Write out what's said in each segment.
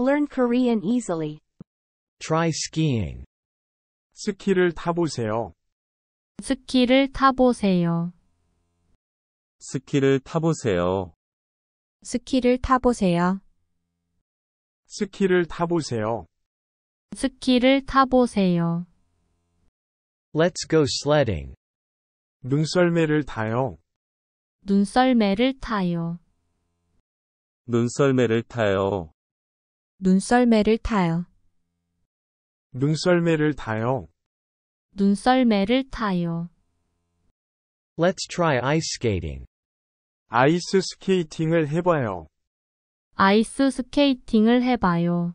Learn Korean easily. Try skiing. 스키를 타보세요. 스키를 타보세요. 스키를 타보세요. 스키를 타보세요. 스키를 타보세요. 스키를 타보세요. Let's go sledding. 눈썰매를 타요. 눈썰매를 타요. 눈썰매를 타요. 눈썰매를 타요. 눈썰매를 타요. 눈썰매를 타요. Let's try ice skating. 아이스 스케이팅을 해봐요. 아이스 스케이팅을 해봐요.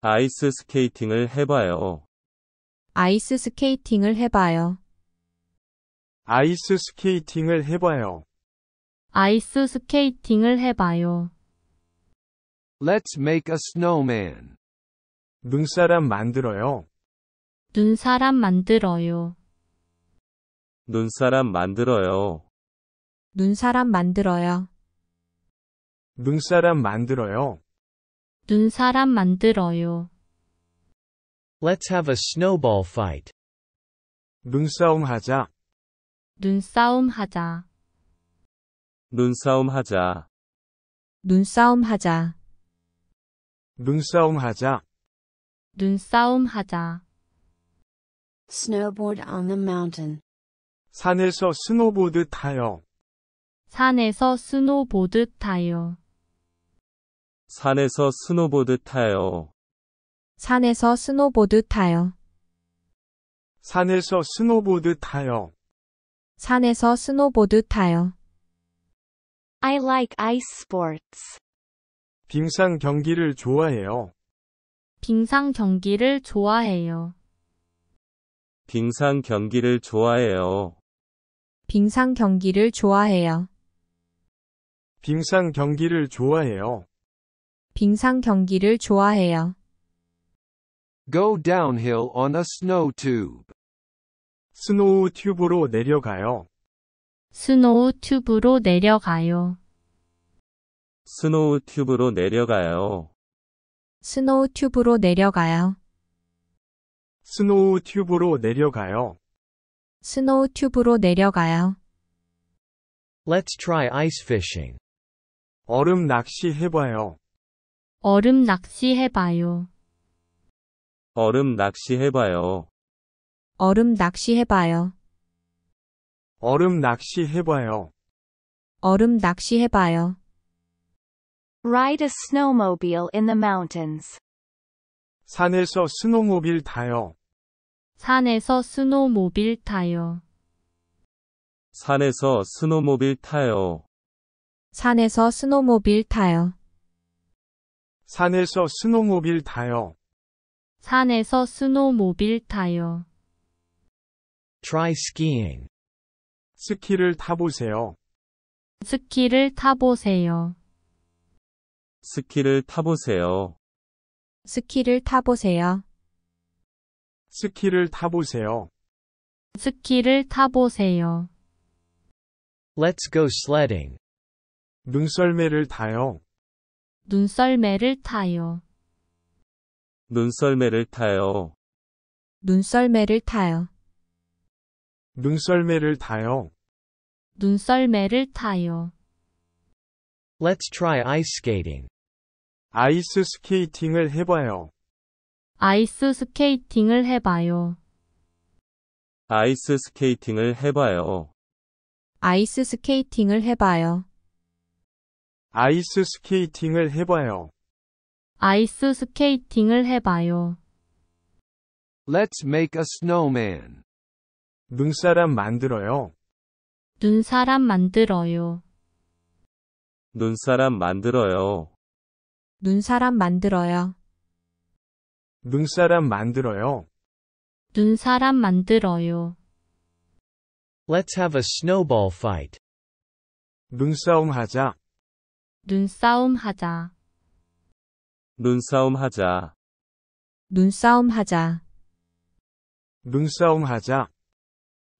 아이스 스케이팅을 해봐요. 아이스 스케이팅을 해봐요. 아이스 스케이팅을 해봐요. 아이스 스케이팅을 해봐요. Let's make a snowman. 눈사람 만들어요. 눈사람 만들어요. 눈사람 만들어요. 눈사람 만들어요. 눈사람 만들어요. 눈사람 만들어요. Let's have a snowball fight. 눈싸움 하자. 눈싸움 하자. 눈싸움 하자. 눈싸움 하자. 눈싸움 하자. 눈싸움 하자. Snowboard on the mountain. 산에서 스노보드 타요. 산에서 스노보드 타요. 산에서 스노보드 타요. 산에서 스노보드 타요. 산에서 스노보드 타요. 산에서 스노보드 타요. I like ice sports. 빙상 경기를 좋아해요. 빙상 경기를 좋아해요. 빙상 경기를 좋아해요. 빙상 경기를 좋아해요. 빙상 경기를 좋아해요. 빙상 경기를 좋아해요. Go downhill on a snow tube. 스노우 튜브로 내려가요. 스노우 튜브로 내려가요. 스노우 튜브로 내려가요. 스노우 튜브로 내려가요. 스노우 튜브로 내려가요. 스노우 튜브로 내려가요. Let's try ice fishing. 얼음 낚시 해봐요. 얼음 낚시 해봐요. 얼음 낚시 해봐요. 얼음 낚시 해봐요. 얼음 낚시 해봐요. 얼음 낚시 해봐요. Ride a snowmobile in the mountains. 산에서 스노모빌 타요. 산에서 스노모빌 타요. 산에서 스노모빌 타요. 산에서 스노모빌 타요. 산에서 스노모빌 타요. 산에서 스노모빌 타요. Try skiing. 스키를 타보세요. 스키를 타보세요. 스키를 타보세요. 스키를 타보세요. 스키를 타보세요. 스키를 타보세요. Let's go sledding. 눈썰매를 타요. 눈썰매를 타요. 눈썰매를 타요. 눈썰매를 타요. 눈썰매를 타요. 눈썰매를 타요. Let's try ice skating. 아이스 스케이팅을 해봐요. 아이스 스케이팅을 해봐요. 아이스 스케이팅을 해봐요. 아이스 스케이팅을 해봐요. 아이스 스케이팅을 해봐요. 아이스 스케이팅을 해봐요. Let's make a snowman. 눈사람 만들어요. 눈사람 만들어요. 눈사람 만들어요. 눈사람 만들어요. 눈사람 만들어요. 눈사람 만들어요. Let's have a snowball fight. 눈싸움 하자. 눈싸움 하자. 눈싸움 하자. 눈싸움 하자. 눈싸움 하자.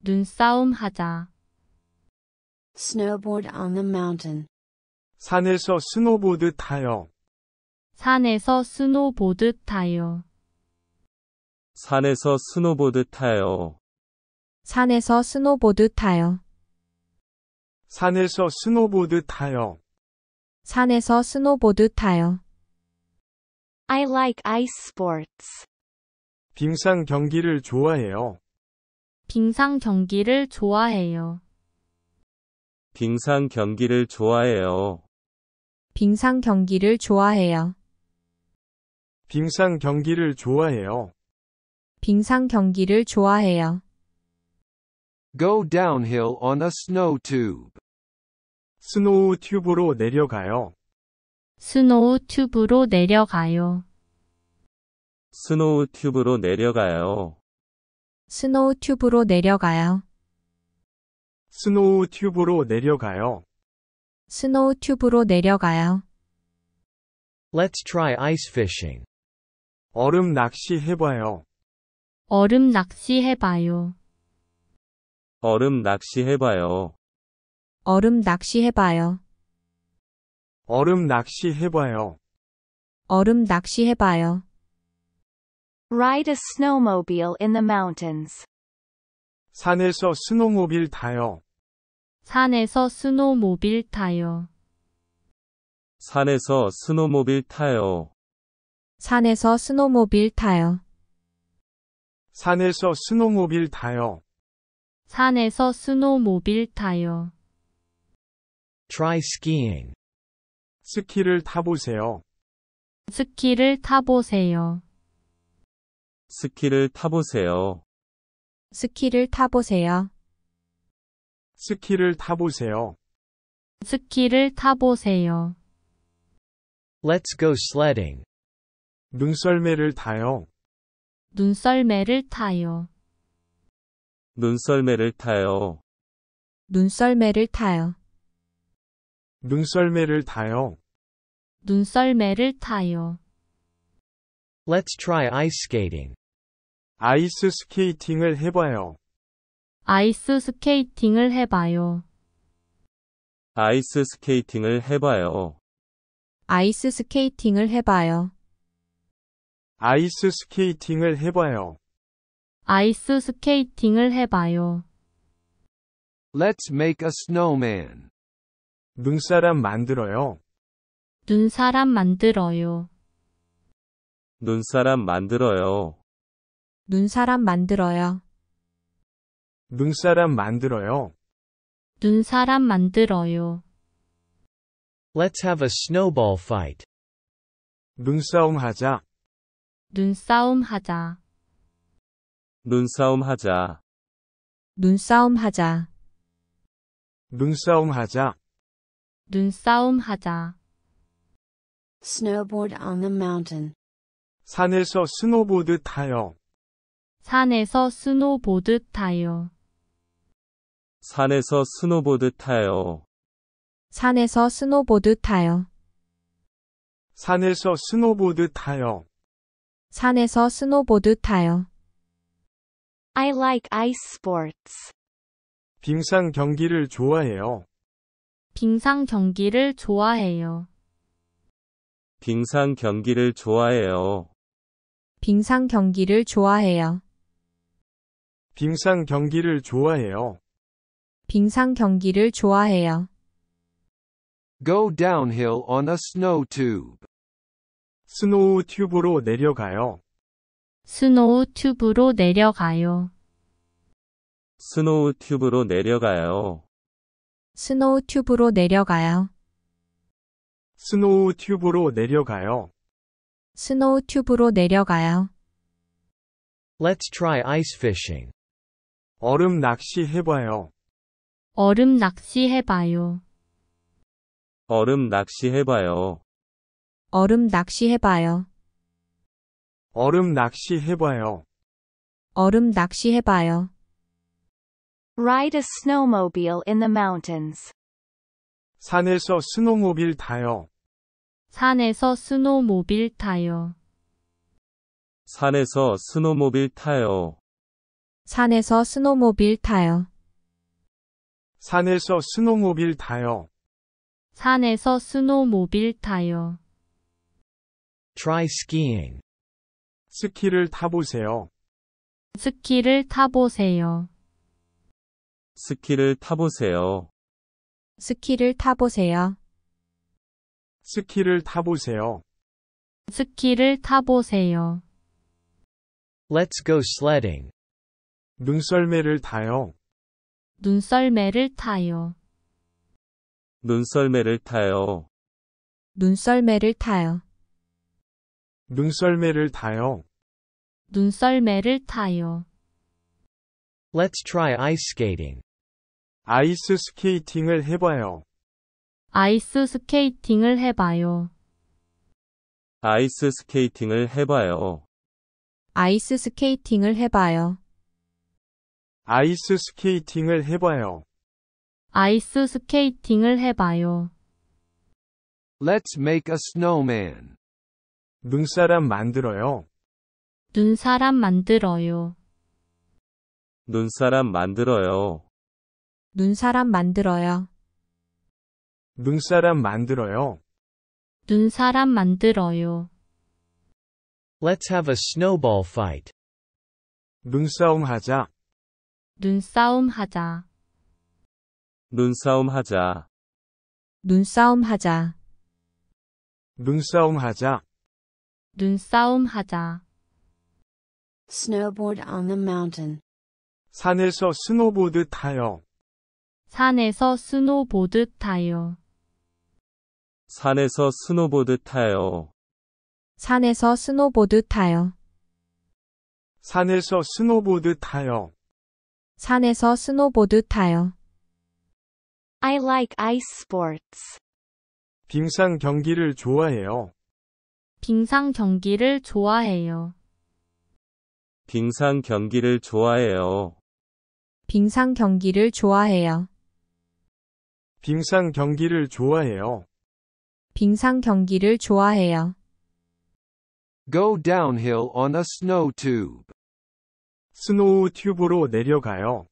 눈싸움 하자. Snowboard on the mountain. 산에서 스노보드 타요. 산에서 스노보드 타요. 산에서 스노보드 타요. 산에서 스노보드 타요. 산에서 스노보드 타요. 산에서 스노보드 타요. I like ice sports. 빙상 경기를 좋아해요. 빙상 경기를 좋아해요. 빙상 경기를 좋아해요. 빙상 경기를 좋아해요. 빙상 경기를 좋아해요. 빙상 경기를 좋아해요. Go downhill on a snow tube. 스노우 튜브로 내려가요. 스노우 튜브로 내려가요. 스노우 튜브로 내려가요. 스노우 튜브로 내려가요. 스노우 튜브로 내려가요. 스노우 튜브로 내려가요. Let's try ice fishing. 얼음 낚시 해봐요. 얼음 낚시 해봐요. 얼음 낚시 해봐요. 얼음 낚시 해봐요. 얼음 낚시 해봐요. 얼음 낚시 해봐요. Ride a snowmobile in the mountains. 산에서 스노모빌 타요. 산에서 스노모빌 타요. 산에서 스노모빌 타요. 산에서 스노모빌 타요. 산에서 스노모빌 타요. 산에서 스노모빌 타요. Try skiing. 스키를 타보세요. 스키를 타보세요. 스키를 타보세요. 스키를 타보세요. 스키를 타보세요. 스키를 타보세요. Let's go sledding. 눈썰매를 타요. 눈썰매를 타요. 눈썰매를 타요. 눈썰매를 타요. 눈썰매를 타요. 눈썰매를 타요. Let's try ice skating. 아이스 스케이팅을 해봐요. 아이스 스케이팅을 해봐요. 아이스 스케이팅을 해봐요. 아이스 스케이팅을 해봐요. 아이스 스케이팅을 해봐요. 아이스 스케이팅을 해봐요. Let's make a snowman. 눈사람 만들어요. 눈사람 만들어요. 눈사람 만들어요. 눈사람 만들어요. 눈사람 만들어요. 눈사람 만들어요. Let's have a snowball fight. 눈싸움 하자. 눈싸움 하자. 눈싸움 하자. 눈싸움 하자. 눈싸움 하자. 눈싸움 하자. Snowboard on the mountain. 산에서 스노보드 타요. 산에서 스노보드 타요. 산에서 스노보드 타요. 산에서 스노보드 타요. 산에서 스노보드 타요. 산에서 스노보드 타요. I like ice sports. 빙상 경기를 좋아해요. 빙상 경기를 좋아해요. 빙상 경기를 좋아해요. 빙상 경기를 좋아해요. 빙상 경기를 좋아해요. 빙상 경기를 좋아해요. Go downhill on a snow tube. 스노우 튜브로 내려가요. 스노우 튜브로 내려가요. 스노우 튜브로 내려가요. 스노우 튜브로 내려가요. 스노우 튜브로 내려가요. 스노우 튜브로 내려가요. Let's try ice fishing. 얼음 낚시 해봐요. 얼음 낚시 해봐요. 얼음 낚시 해봐요. 얼음 낚시 해봐요. 얼음 낚시 해봐요. 얼음 낚시 해봐요. Ride a snowmobile in the mountains. 산에서 스노모빌 타요. 산에서 스노모빌 타요. 산에서 스노모빌 타요. 산에서 스노모빌 타요. 산에서 스노모빌 타요. 산에서 스노모빌 타요. Try skiing. 스키를 타보세요. 스키를 타보세요. 스키를 타보세요. 스키를 타보세요. 스키를 타보세요. 스키를 타보세요. Let's go sledding. 눈썰매를 타요. 눈썰매를 타요. 눈썰매를 타요. 눈썰매를 타요. 눈썰매를 타요. 눈썰매를 타요. Let's try ice skating. 아이스 스케이팅을 해봐요. 아이스 스케이팅을 해봐요. 아이스 스케이팅을 해봐요. 아이스 스케이팅을 해봐요. 아이스 스케이팅을 해봐요. 아이스 스케이팅을 해봐요. Let's make a snowman. 눈사람 만들어요. 눈사람 만들어요. 눈사람 만들어요. 눈사람 만들어요. 눈사람 만들어요. 눈사람 만들어요. Let's have a snowball fight. 눈싸움 하자. 눈싸움 하자. 눈싸움 하자. 눈싸움 하자. 눈싸움 하자. 눈싸움 하자. Snowboard on the mountain. 산에서 스노보드 타요. 산에서 스노보드 타요. 산에서 스노보드 타요. 산에서 스노보드 타요. 산에서 스노보드 타요. 산에서 스노보드 타요. I like ice sports. 빙상 경기를 좋아해요. 빙상 경기를 좋아해요. 빙상 경기를 좋아해요. 빙상 경기를 좋아해요. 빙상 경기를 좋아해요. 빙상 경기를 좋아해요. Go downhill on a snow tube. 스노우 튜브로 내려가요.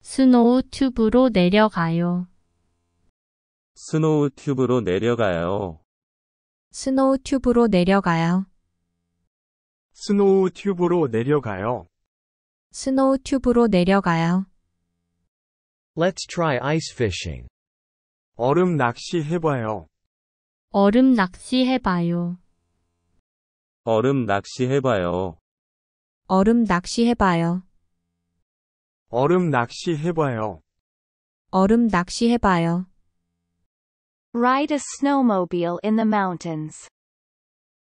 스노우 튜브로 내려가요. 스노우 튜브로 내려가요. 스노우 튜브로 내려가요. 스노우 튜브로 내려가요. 스노우 튜브로 내려가요. Let's try ice fishing. 얼음 낚시 해봐요. 얼음 낚시 해봐요. 얼음 낚시 해봐요. 얼음 낚시 해봐요. 얼음 낚시 해봐요. 얼음 낚시 해봐요. Ride a snowmobile in the mountains.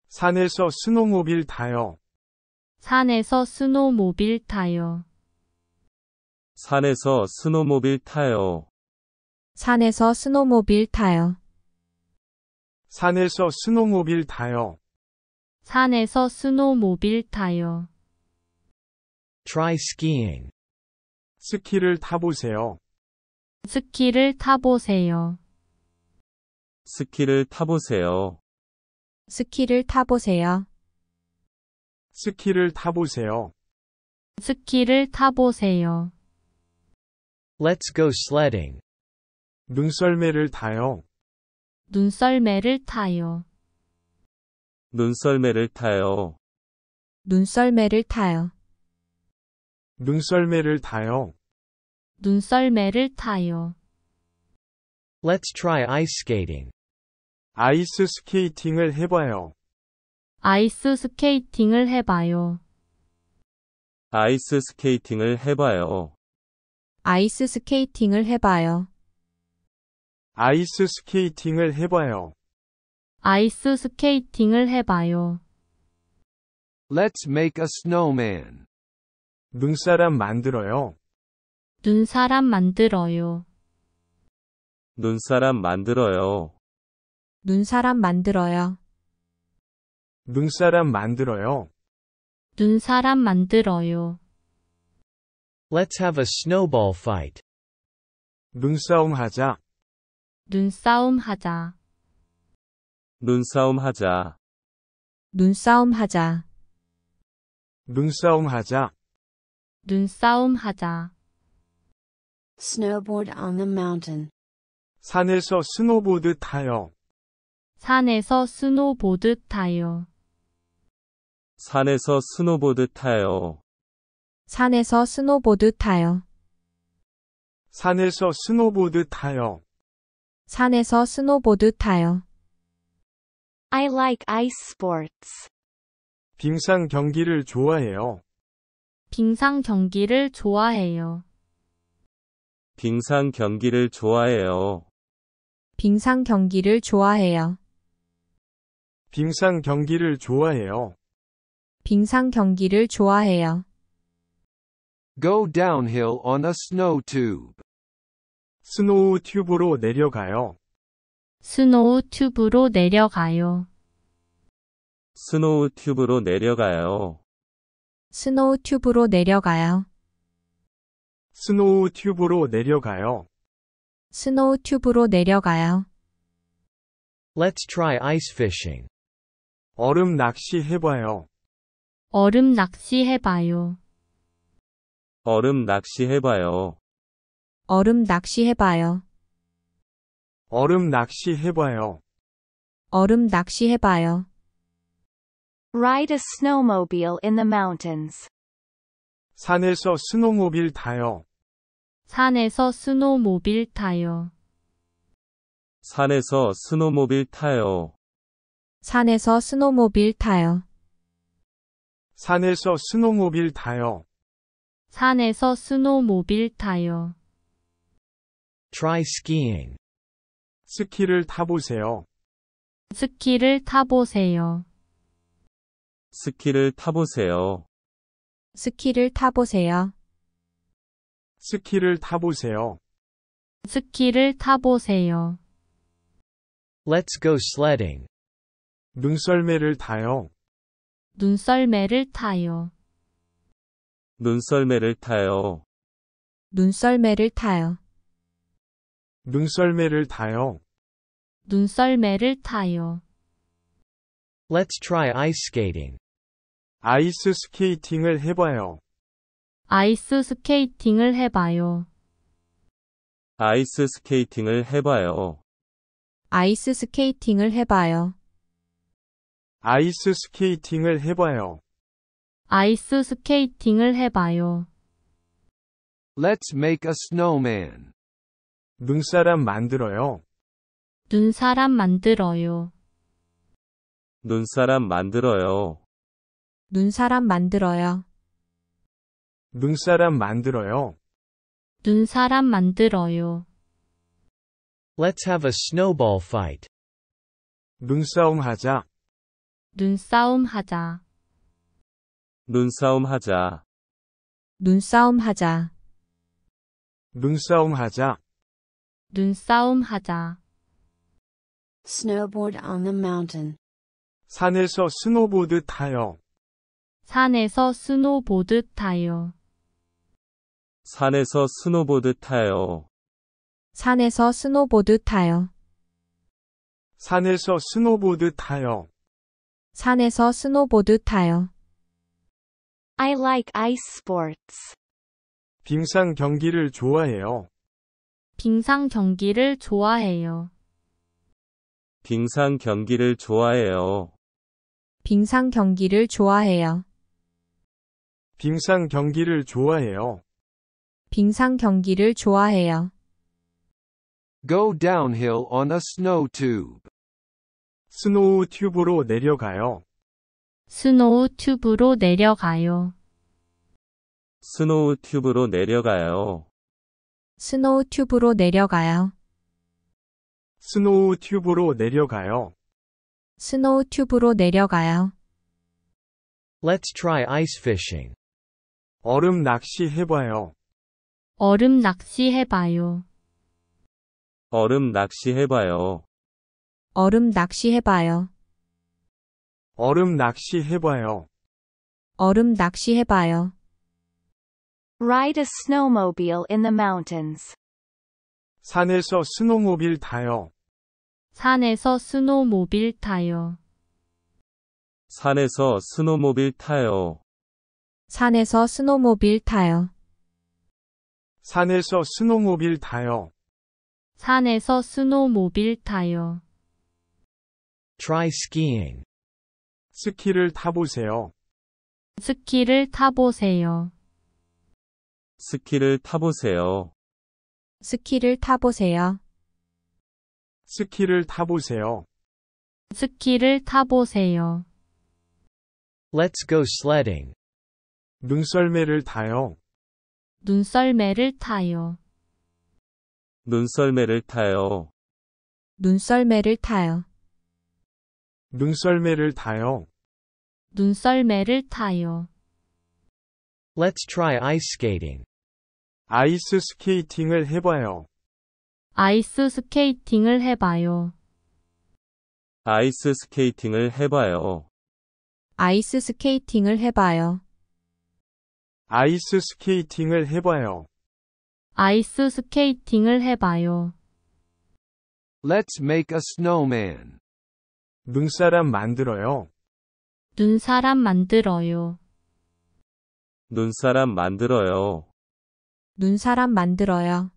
산에서 스노모빌 타요. 산에서 스노모빌 타요. 산에서 스노모빌 타요. 산에서 스노모빌 타요. 산에서 스노모빌 타요. 산에서 스노모빌 타요. Try skiing. 스키를 타보세요. 스키를 타보세요. 스키를 타보세요. 스키를 타보세요. 스키를 타보세요. 스키를 타보세요. Let's go sledding. 눈썰매를 타요. 눈썰매를 타요. 눈썰매를 타요. 눈썰매를 타요. 눈썰매를 타요. 눈썰매를 타요. Let's try ice skating. 아이스 스케이팅을 해봐요. 아이스 스케이팅을 해봐요. 아이스 스케이팅을 해봐요. 아이스 스케이팅을 해봐요. 아이스 스케이팅을 해봐요. 아이스 스케이팅을 해봐요. Let's make a snowman. 눈사람 만들어요. 눈사람 만들어요. 눈사람 만들어요. 눈사람 만들어요. 눈사람 만들어요. 눈사람 만들어요. Let's have a snowball fight. 눈싸움 하자. 눈싸움 하자. 눈싸움 하자. 눈싸움 하자. 눈싸움 하자. 눈싸움 하자. Snowboard on the mountain. 산에서 스노보드 타요. 산에서 스노보드 타요. 산에서 스노보드 타요. 산에서 스노보드 타요. 산에서 스노보드 타요. 산에서 스노보드 타요. I like ice sports. 빙상 경기를 좋아해요. 빙상 경기를 좋아해요. 빙상 경기를 좋아해요. 빙상 경기를 좋아해요. 빙상 경기를 좋아해요. 빙상 경기를 좋아해요. Go downhill on a snow tube. 스노우 튜브로 내려가요. 스노우 튜브로 내려가요. 스노우 튜브로 내려가요. 스노우 튜브로 내려가요. 스노우 튜브로 내려가요. 스노우 튜브로 내려가요. Let's try ice fishing. 얼음 낚시 해봐요. 얼음 낚시 해봐요. 얼음 낚시 해봐요. 얼음 낚시 해봐요. 얼음 낚시 해봐요. 얼음 낚시 해봐요. Ride a snowmobile in the mountains. 산에서 스노모빌 타요. 산에서 스노모빌 타요. 산에서 스노모빌 타요. 산에서 스노모빌 타요. 산에서 스노모빌 타요. 산에서 스노모빌 타요. Try skiing. 스키를 타보세요. 스키를 타보세요. 스키를 타보세요. 스키를 타보세요. 스키를 타보세요. 스키를 타보세요. Let's go sledding. 눈썰매를 타요. 눈썰매를 타요. 눈썰매를 타요. 눈썰매를 타요. 눈썰매를 타요. 눈썰매를 타요. Let's try ice skating. 아이스 스케이팅을 해봐요. 아이스 스케이팅을 해봐요. 아이스 스케이팅을 해봐요. 아이스 스케이팅을 해봐요. 아이스 스케이팅을 해봐요. 아이스 스케이팅을 해봐요. Let's make a snowman. 눈사람 만들어요. 눈사람 만들어요. 눈사람 만들어요. 눈사람 만들어요. 눈사람 만들어요. 눈사람 만들어요. Let's have a snowball fight. 눈싸움 하자. 눈싸움 하자. 눈싸움 하자. 눈싸움 하자. 눈싸움 하자. 눈싸움 하자. Snowboard on the mountain. 산에서 스노보드 타요. 산에서 스노보드 타요. 산에서 스노보드 타요. 산에서 스노보드 타요. 산에서 스노보드 타요. 산에서 스노보드 타요. I like ice sports. 빙상 경기를 좋아해요. 빙상 경기를 좋아해요. 빙상 경기를 좋아해요. 빙상 경기를 좋아해요. 빙상 경기를 좋아해요. 빙상 경기를 좋아해요. Go downhill on a snow tube. 스노우 튜브로 내려가요. 스노우 튜브로 내려가요. 스노우 튜브로 내려가요. 스노우 튜브로 내려가요. 스노우 튜브로 내려가요. 스노우 튜브로 내려가요. Let's try ice fishing. 얼음 낚시 해봐요. 얼음 낚시 해봐요. 얼음 낚시 해봐요. 얼음 낚시 해봐요. 얼음 낚시 해봐요. 얼음 낚시 해봐요. Ride a snowmobile in the mountains. 산에서 스노모빌 타요. 산에서 스노모빌 타요. 산에서 스노모빌 타요. 산에서 스노모빌 타요. 산에서 스노모빌 타요. 산에서 스노모빌 타요. Try skiing. 스키를 타보세요. 스키를 타보세요. 스키를 타보세요. 스키를 타보세요. 스키를 타보세요. 스키를 타보세요. Let's go sledding. 눈썰매를 타요. 눈썰매를 타요. 눈썰매를 타요. 눈썰매를 타요. 눈썰매를 타요. 눈썰매를 타요. Let's try ice skating. 아이스 스케이팅을 해봐요. 아이스 스케이팅을 해봐요. 아이스 스케이팅을 해봐요. 아이스 스케이팅을 해봐요. 아이스 스케이팅을 해봐요. 아이스 스케이팅을 해봐요. Let's make a snowman. 눈사람 만들어요. 눈사람 만들어요. 눈사람 만들어요. 눈사람 만들어요.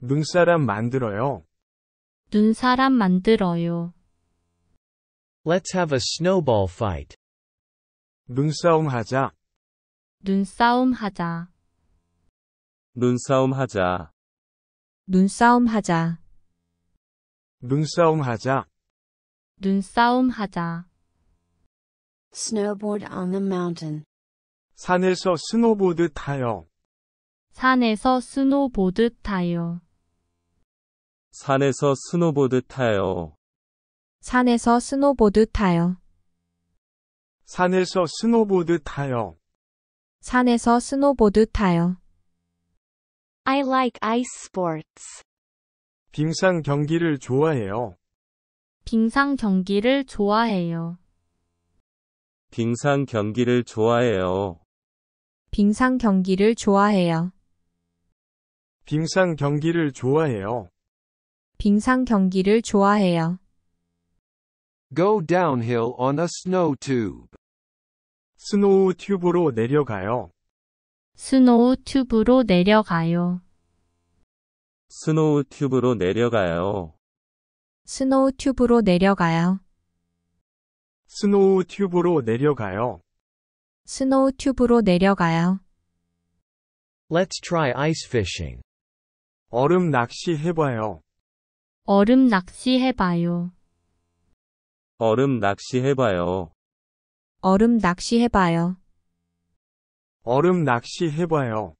눈사람 만들어요. 눈사람 만들어요. Let's have a snowball fight. 눈싸움 하자. 눈싸움 하자. 눈싸움 하자. 눈싸움 하자. 눈싸움 하자. 눈싸움 하자. Snowboard on the mountain. 산에서 스노보드 타요. 산에서 스노보드 타요. 산에서 스노보드 타요. 산에서 스노보드 타요. 산에서 스노보드 타요. 산에서 스노보드 타요. I like ice sports. 빙상 경기를 좋아해요. 빙상 경기를 좋아해요. 빙상 경기를 좋아해요. 빙상 경기를 좋아해요. 빙상 경기를 좋아해요. 빙상 경기를 좋아해요. Go downhill on a snow tube. 스노우 튜브로 내려가요. 스노우 튜브로 내려가요. 스노우 튜브로 내려가요. 스노우 튜브로 내려가요. 스노우 튜브로 내려가요. 스노우 튜브로 내려가요. Let's try ice fishing. 얼음 낚시 해봐요. 얼음 낚시 해봐요. 얼음 낚시 해봐요. 얼음 낚시 해봐요. 얼음 낚시 해봐요.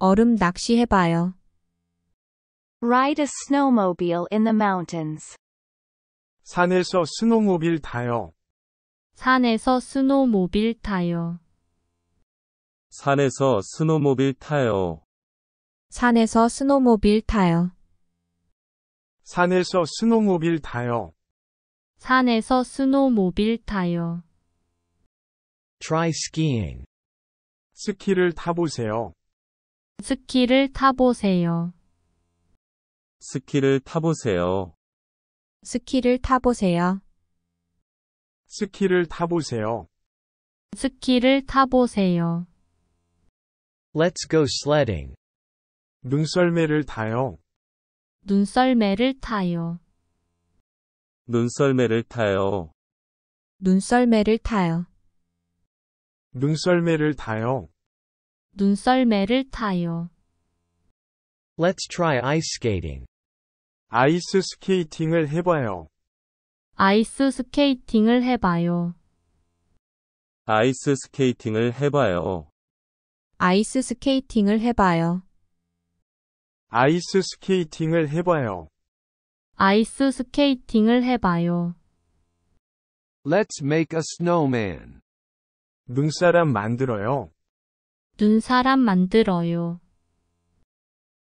얼음 낚시 해봐요. Ride a snowmobile in the mountains. 산에서 스노모빌 타요. 산에서 스노모빌 타요. 산에서 스노모빌 타요. 산에서 스노모빌 타요. 산에서 스노모빌 타요. 산에서 스노모빌 타요. Try skiing. 스키를 타보세요. 스키를 타보세요. 스키를 타보세요. 스키를 타보세요. 스키를 타보세요. 스키를 타보세요. Let's go sledding. 눈썰매를 타요. 눈썰매를 타요. 눈썰매를 타요. 눈썰매를 타요. 눈썰매를 타요. 눈썰매를 타요. Let's try ice skating. 아이스 스케이팅을 해봐요. 아이스 스케이팅을 해봐요. 아이스 스케이팅을 해봐요. 아이스 스케이팅을 해봐요. 아이스 스케이팅을 해봐요. 아이스 스케이팅을 해봐요. Let's make a snowman. 눈사람 만들어요. 눈사람 만들어요.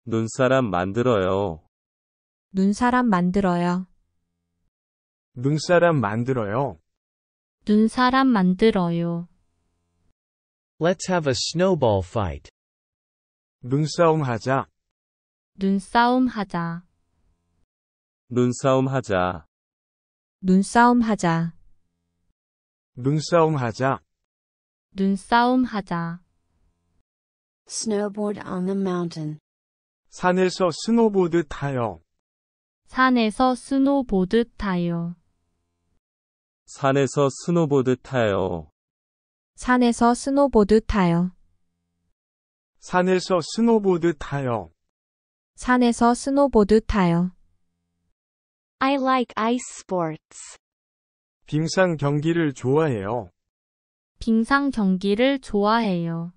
눈사람 만들어요. 눈사람 만들어요. 눈사람 만들어요. 눈사람 만들어요. Let's have a snowball fight. 눈싸움 하자. 눈싸움 하자. 눈싸움 하자. 눈싸움 하자. 눈싸움 하자. 눈싸움 하자. Snowboard on the mountain. 산에서 스노보드 타요. 산에서 스노보드 타요. 산에서 스노보드 타요. 산에서 스노보드 타요. 산에서 스노보드 타요. 산에서 스노보드 타요. I like ice sports. 빙상 경기를 좋아해요. 빙상 경기를 좋아해요.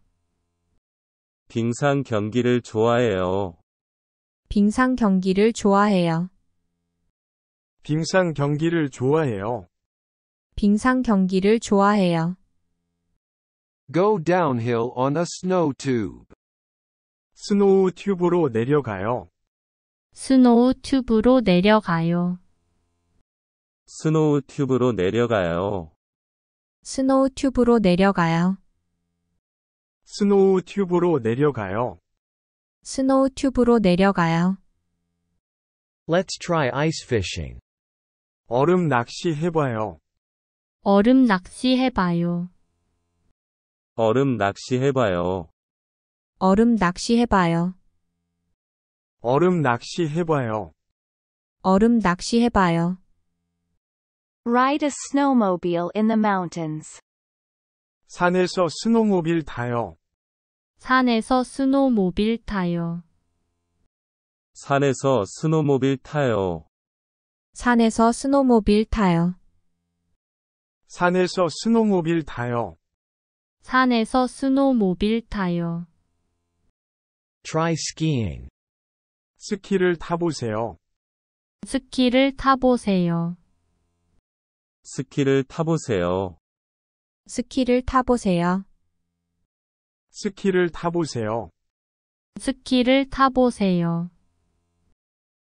빙상 경기를 좋아해요. 빙상 경기를 좋아해요. 빙상 경기를 좋아해요. 빙상 경기를 좋아해요. Go downhill on a snow tube. 스노우 튜브로 내려가요. 스노우 튜브로 내려가요. 스노우 튜브로 내려가요. 스노우 튜브로 내려가요. 스노우 튜브로 내려가요. 스노우 튜브로 내려가요. Let's try ice fishing. 얼음 낚시 해봐요. 얼음 낚시 해봐요. 얼음 낚시 해봐요. 얼음 낚시 해봐요. 얼음 낚시 해봐요. 얼음 낚시 해봐요. Ride a snowmobile in the mountains. 산에서 스노모빌 타요. 산에서 스노모빌 타요. 산에서 스노모빌 타요. 산에서 스노모빌 타요. 산에서 스노모빌 타요. 산에서 스노모빌 타요. Try skiing. 스키를 타보세요. 스키를 타보세요. 스키를 타보세요. 스키를 타보세요. 스키를 타보세요. 스키를 타보세요.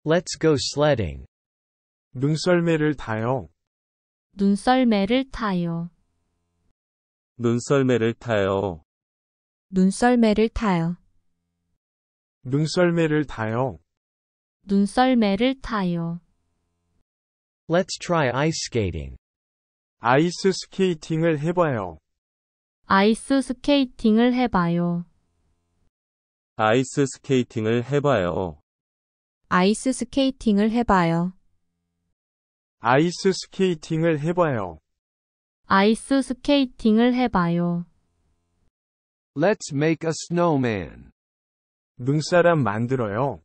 Let's go sledding. 눈썰매를 타요. 눈썰매를 타요. 눈썰매를 타요. 눈썰매를 타요. 눈썰매를 타요. 눈썰매를 타요. Let's try ice skating. 아이스 스케이팅을 해봐요. 아이스 스케이팅을 해봐요. 아이스 스케이팅을 해봐요. 아이스 스케이팅을 해봐요. 아이스 스케이팅을 해봐요. 아이스 스케이팅을 해봐요. Let's make a snowman. 눈사람 만들어요.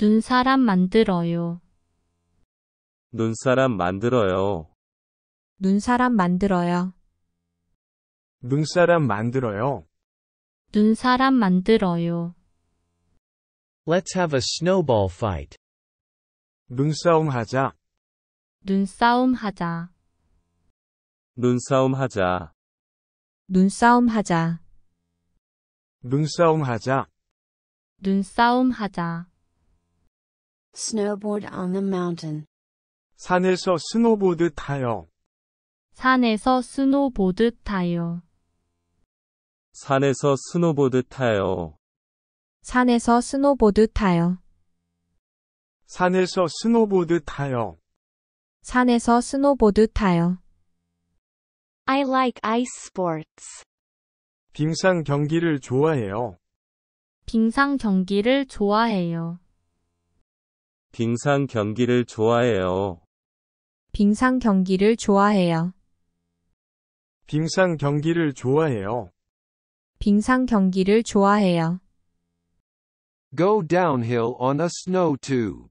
눈사람 만들어요. 눈사람 만들어요. 눈사람 만들어요. 눈사람 만들어요. 눈사람 만들어요. Let's have a snowball fight. 눈싸움 하자. 눈싸움 하자. 눈싸움 하자. 눈싸움 하자. 눈싸움 하자. 눈싸움 하자. Snowboard on the mountain. 산에서 스노보드 타요. 산에서 스노보드 타요. 산에서 스노보드 타요. 산에서 스노보드 타요. 산에서 스노보드 타요. 산에서 스노보드 타요. I like ice sports. 빙상 경기를 좋아해요. 빙상 경기를 좋아해요. 빙상 경기를 좋아해요. 빙상 경기를 좋아해요. 빙상 경기를 좋아해요. 빙상 경기를 좋아해요. Go downhill on a snow tube.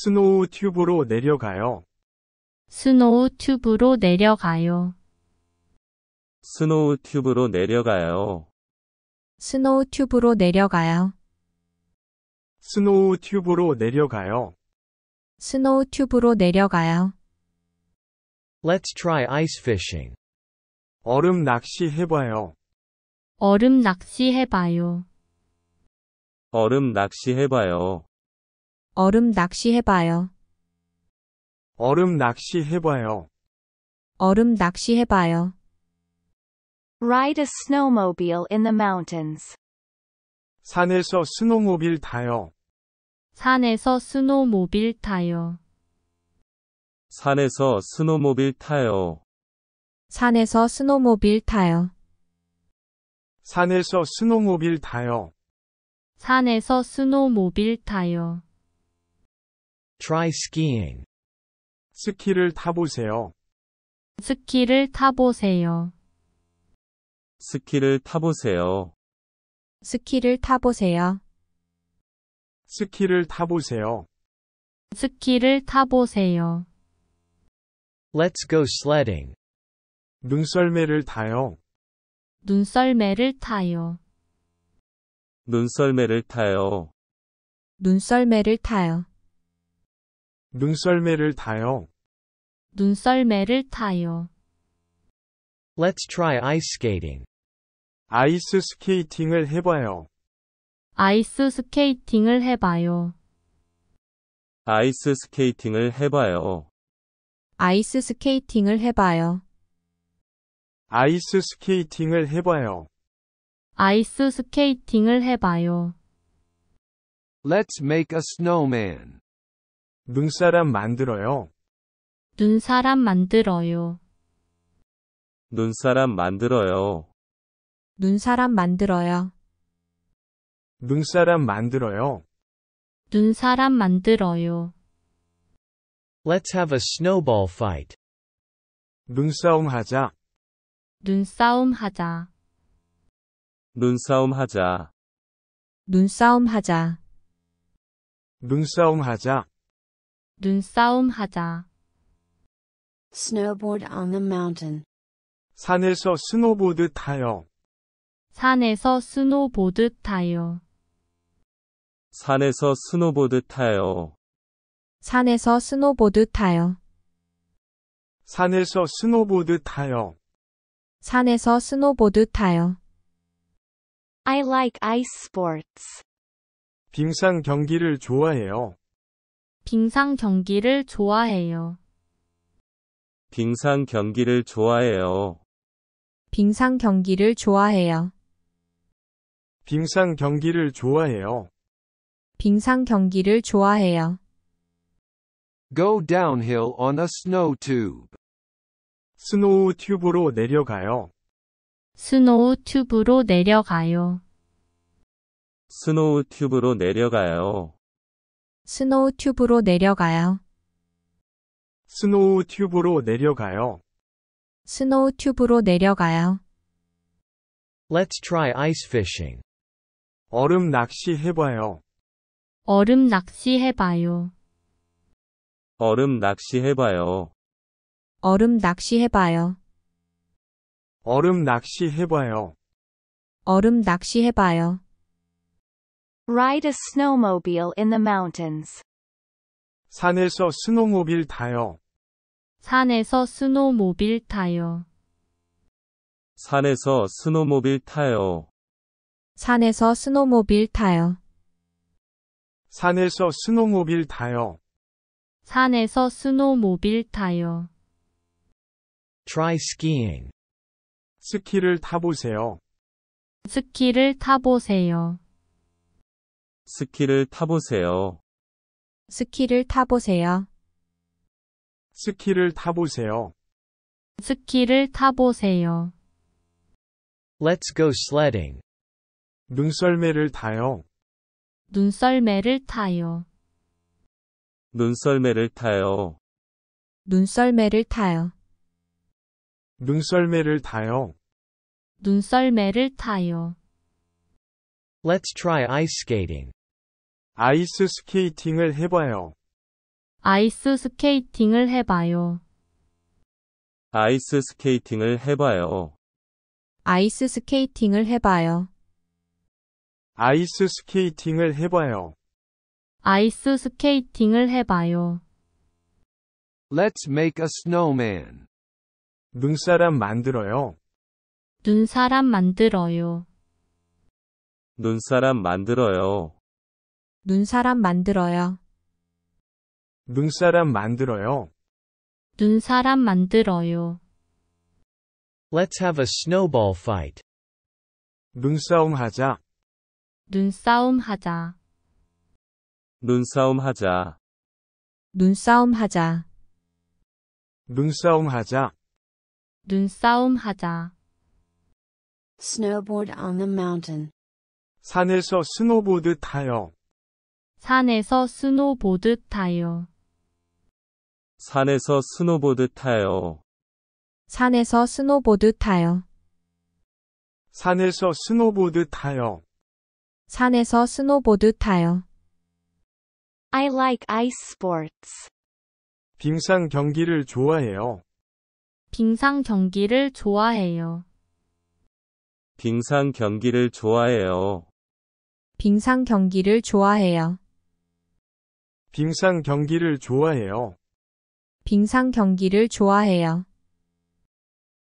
스노우 튜브로 내려가요. 스노우 튜브로 내려가요. 스노우 튜브로 내려가요. 스노우 튜브로 내려가요. 스노우 튜브로 내려가요. 스노우 튜브로 내려가요. Let's try ice fishing. 얼음 낚시 해봐요. 얼음 낚시 해봐요. 얼음 낚시 해봐요. 얼음 낚시 해봐요. 얼음 낚시 해봐요. 얼음 낚시 해봐요. Ride a snowmobile in the mountains. 산에서 스노모빌 타요. 산에서 스노모빌 타요. 산에서 스노모빌 타요. 산에서 스노모빌 타요. 산에서 스노모빌 타요. 산에서 스노모빌 타요. Try skiing. 스키를 타보세요. 스키를 타보세요. 스키를 타보세요. 스키를 타보세요. 스키를 타보세요. 스키를 타보세요. Let's go sledding. 눈썰매를 타요. 눈썰매를 타요. 눈썰매를 타요. 눈썰매를 타요. 눈썰매를 타요. 눈썰매를 타요. Let's try ice skating. 아이스 스케이팅을 해봐요. 아이스 스케이팅을 해봐요. 아이스 스케이팅을 해봐요. 아이스 스케이팅을 해봐요. 아이스 스케이팅을 해봐요. 아이스 스케이팅을 해봐요. Let's make a snowman. 눈사람 만들어요. 눈사람 만들어요. 눈사람 만들어요. 눈사람 만들어요. 눈사람 만들어요. 눈사람 만들어요. Let's have a snowball fight. 눈싸움 하자. 눈싸움 하자. 눈싸움 하자. 눈싸움 하자. 눈싸움 하자. 눈싸움 하자. Snowboard on the mountain. 산에서 스노보드 타요. 산에서 스노보드 타요. 산에서 스노보드 타요. 산에서 스노보드 타요. 산에서 스노보드 타요. 산에서 스노보드 타요. I like ice sports. 빙상 경기를 좋아해요. 빙상 경기를 좋아해요. 빙상 경기를 좋아해요. 빙상 경기를 좋아해요. 빙상 경기를 좋아해요. 빙상 경기를 좋아해요. Go downhill on a snow tube. 스노우 튜브로 내려가요. 스노우 튜브로 내려가요. 스노우 튜브로 내려가요. 스노우 튜브로 내려가요. 스노우 튜브로 내려가요. 스노우 튜브로 내려가요. Let's try ice fishing. 얼음 낚시 해봐요. 얼음 낚시 해봐요. 얼음 낚시 해봐요. 얼음 낚시 해봐요. 얼음 낚시 해봐요. 얼음 낚시 해봐요. Ride a snowmobile in the mountains. 산에서 스노모빌 타요. 산에서 스노모빌 타요. 산에서 스노모빌 타요. 산에서 스노모빌 타요. 산에서 스노모빌 타요. 산에서 스노모빌 타요. Try skiing. 스키를 타보세요. 스키를 타보세요. 스키를 타보세요. 스키를 타보세요. 스키를 타보세요. 스키를 타보세요. Let's go sledding. 눈썰매를 타요. 눈썰매를 타요. 눈썰매를 타요. 눈썰매를 타요. 눈썰매를 타요. 눈썰매를 타요. Let's try ice skating. 아이스 스케이팅을 해봐요. 아이스 스케이팅을 해봐요. 아이스 스케이팅을 해봐요. 아이스 스케이팅을 해봐요. 아이스 스케이팅을 해봐요. 아이스 스케이팅을 해봐요. Let's make a snowman. 눈사람 만들어요. 눈사람 만들어요. 눈사람 만들어요. 눈사람 만들어요. 눈사람 만들어요. 눈사람 만들어요. Let's have a snowball fight. 눈싸움 하자. 눈싸움 하자. 눈싸움 하자. 눈싸움 하자. 눈싸움 하자. 눈싸움 하자. Snowboard on the mountain. 산에서 스노보드 타요. 산에서 스노보드 타요. 산에서 스노보드 타요. 산에서 스노보드 타요. 산에서 스노보드 타요. 산에서 스노보드 타요. I like ice sports. 빙상 경기를 좋아해요. 빙상 경기를 좋아해요. 빙상 경기를 좋아해요. 빙상 경기를 좋아해요. 빙상 경기를 좋아해요. 빙상 경기를 좋아해요.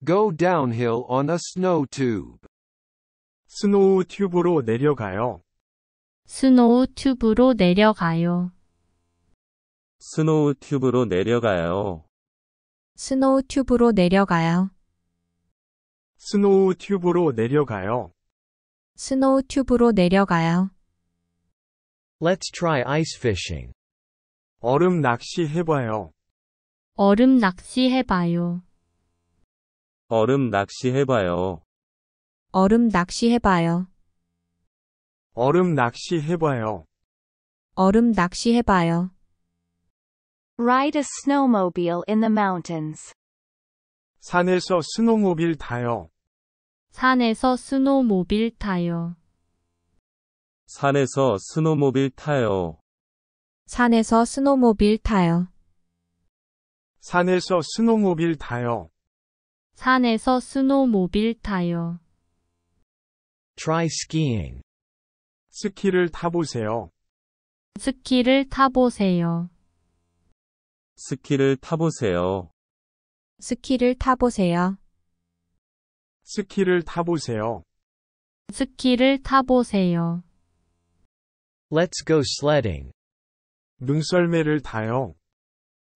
Go downhill on a snow tube. 스노우 튜브로 내려가요. 스노우 튜브로 내려가요. 스노우 튜브로 내려가요. 스노우 튜브로 내려가요. 스노우 튜브로 내려가요. 스노우 튜브로 내려가요. Let's try ice fishing. 얼음 낚시 해봐요. 얼음 낚시 해봐요. 얼음 낚시 해봐요. 얼음 낚시 해봐요. 얼음 낚시 해봐요. 얼음 낚시 해봐요. Ride a snowmobile in the mountains. 산에서 스노모빌 타요. 산에서 스노모빌 타요. 산에서 스노모빌 타요. 산에서 스노모빌 타요. 산에서 스노모빌 타요. 산에서 스노모빌 타요. Try skiing. 스키를 타보세요. 스키를 타보세요. 스키를 타보세요. 스키를 타보세요. 스키를 타보세요. 스키를 타보세요. Let's go sledding. 눈썰매를 타요.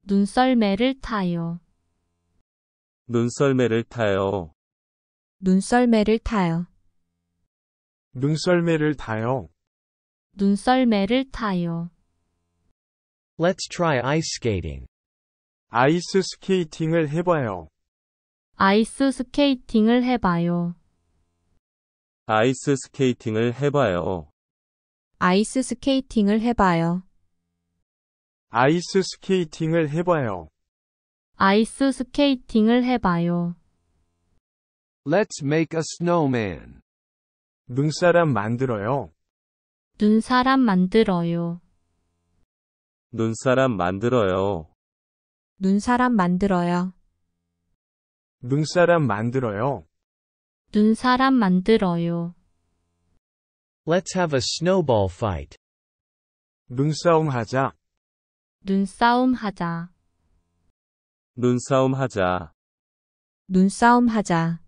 눈썰매를 타요. 눈썰매를 타요. 눈썰매를 타요. 눈썰매를 타요. 눈썰매를 타요. Let's try ice skating. 아이스 스케이팅을 해봐요. 아이스 스케이팅을 해봐요. 아이스 스케이팅을 해봐요. 아이스 스케이팅을 해봐요. 아이스 스케이팅을 해봐요. 아이스 스케이팅을 해봐요. Let's make a snowman. 눈사람 만들어요. 눈사람 만들어요. 눈사람 만들어요. 눈사람 만들어요. 눈사람 만들어요. 눈사람 만들어요. Let's have a snowball fight. 눈싸움 하자. 눈싸움 하자. 눈싸움 하자. 눈싸움 하자.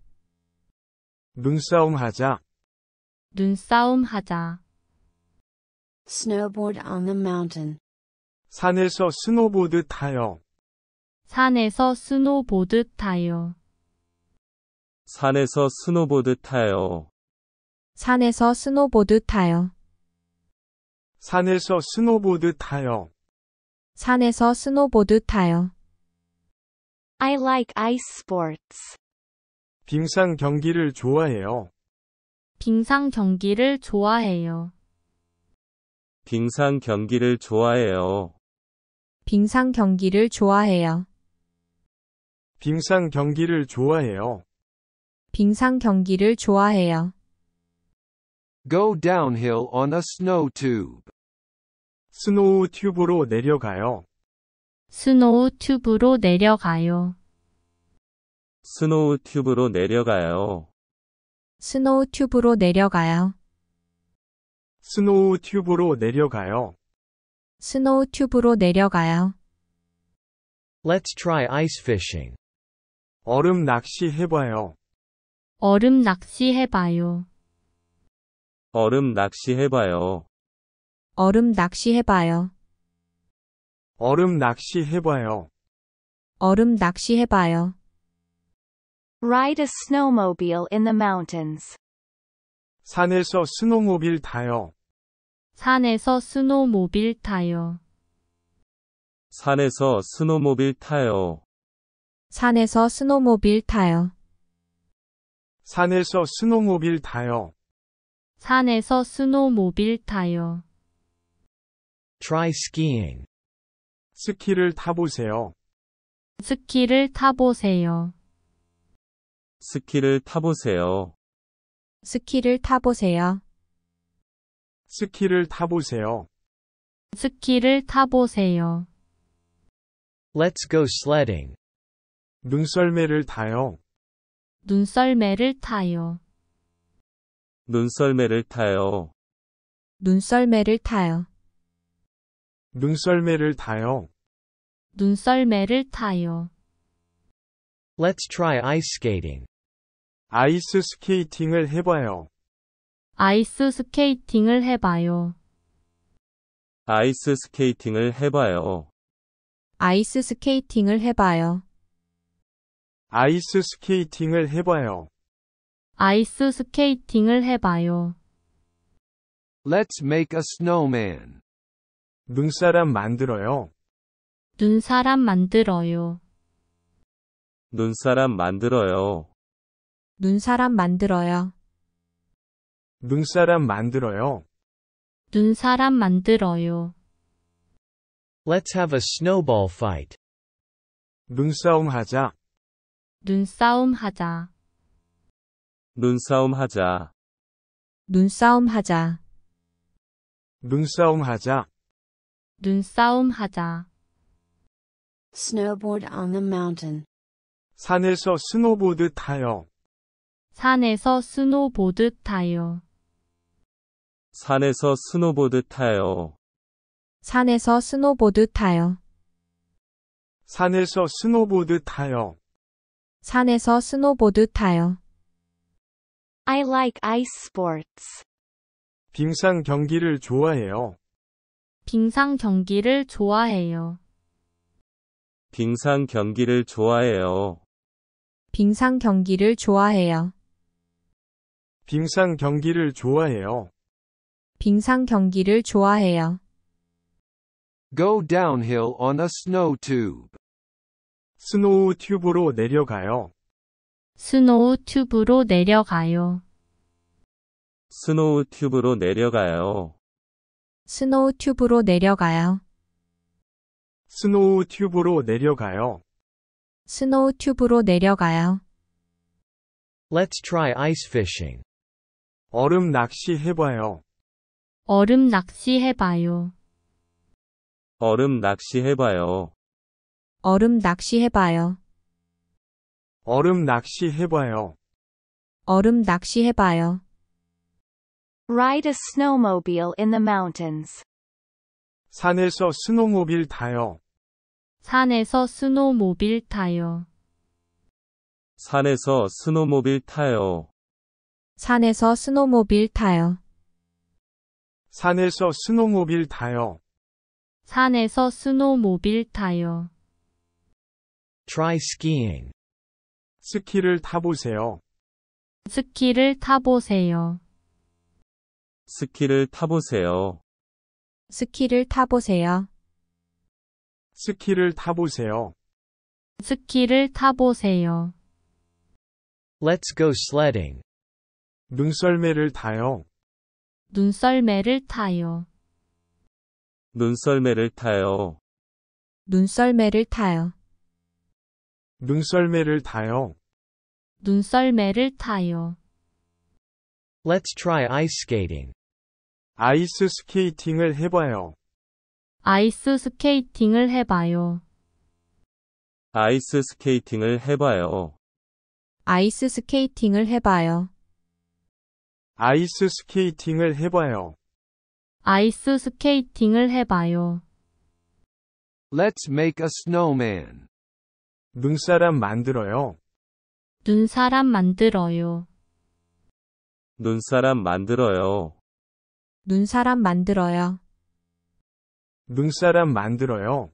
눈싸움 하자. 눈싸움 하자. Snowboard on the mountain. 산에서 스노보드 타요. 산에서 스노보드 타요. 산에서 스노보드 타요. 산에서 스노보드 타요. 산에서 스노보드 타요. 산에서 스노보드 타요. I like ice sports. 빙상 경기를 좋아해요. 빙상 경기를 좋아해요. 빙상 경기를 좋아해요. 빙상 경기를 좋아해요. 빙상 경기를 좋아해요. 빙상 경기를 좋아해요. Go downhill on a snow tube. 스노우 튜브로 내려가요. 스노우 튜브로 내려가요. 스노우 튜브로 내려가요. 스노우 튜브로 내려가요. 스노우 튜브로 내려가요. 스노우 튜브로 내려가요. Let's try ice fishing. 얼음 낚시 해봐요. 얼음 낚시 해봐요. 얼음 낚시 해봐요. 얼음 낚시 해봐요. 얼음 낚시 해봐요. 얼음 낚시 해봐요. Ride a snowmobile in the mountains. 산에서 스노모빌 타요. 산에서 스노모빌 타요. 산에서 스노모빌 타요. 산에서 스노모빌 타요. 산에서 스노모빌 타요. 산에서 스노모빌 타요. Try skiing. 스키를 타보세요. 스키를 타보세요. 스키를 타보세요. 스키를 타보세요. 스키를 타보세요. 스키를 타보세요. Let's go sledding. 눈썰매를 타요. 눈썰매를 타요. 눈썰매를 타요. 눈썰매를 타요. 눈썰매를 타요. 눈썰매를 타요. Let's try ice skating. 아이스 스케이팅을 해봐요. 아이스 스케이팅을 해봐요. 아이스 스케이팅을 해봐요. 아이스 스케이팅을 해봐요. 아이스 스케이팅을 해봐요. 아이스 스케이팅을 해봐요. Let's make a snowman. 눈사람 만들어요. 눈사람 만들어요. 눈사람 만들어요. 눈사람 만들어요. 눈사람 만들어요. 눈사람 만들어요. Let's have a snowball fight. 눈싸움 하자. 눈싸움 하자. 눈싸움 하자. 눈싸움 하자. 눈싸움 하자. 눈싸움 하자. Snowboard on the mountain. 산에서 스노보드 타요. 산에서 스노보드 타요. 산에서 스노보드 타요. 산에서 스노보드 타요. 산에서 스노보드 타요. 산에서 스노보드 타요. I like ice sports. 빙상 경기를 좋아해요. 빙상 경기를 좋아해요. 빙상 경기를 좋아해요. 빙상 경기를 좋아해요. 빙상 경기를 좋아해요. 빙상 경기를 좋아해요. Go downhill on a snow tube. 스노우 튜브로 내려가요. 스노우 튜브로 내려가요. 스노우 튜브로 내려가요. 스노우 튜브로 내려가요. 스노우 튜브로 내려가요. 스노우 튜브로 내려가요. Let's try ice fishing. 얼음 낚시 해봐요. 얼음 낚시 해봐요. 얼음 낚시 해봐요. 얼음 낚시 해봐요. 얼음 낚시 해봐요. 얼음 낚시 해봐요. Ride a snowmobile in the mountains. 산에서 스노모빌 타요. 산에서 스노모빌 타요. 산에서 스노모빌 타요. 산에서 스노모빌 타요. 산에서 스노모빌 타요. 산에서 스노모빌 타요. Try skiing. 스키를 타보세요. 스키를 타보세요. 스키를 타보세요. 스키를 타보세요. 스키를 타보세요. 스키를 타보세요. Let's go sledding. 눈썰매를 타요. 눈썰매를 타요. 눈썰매를 타요. 눈썰매를 타요. 눈썰매를 타요. 눈썰매를 타요. Let's try ice skating. 아이스 스케이팅을 해봐요. 아이스 스케이팅을 해봐요. 아이스 스케이팅을 해봐요. 아이스 스케이팅을 해봐요. 아이스 스케이팅을 해봐요. 아이스 스케이팅을 해봐요. Let's make a snowman. 눈사람 만들어요. 눈사람 만들어요. 눈사람 만들어요. 눈사람 만들어요. 눈사람 만들어요.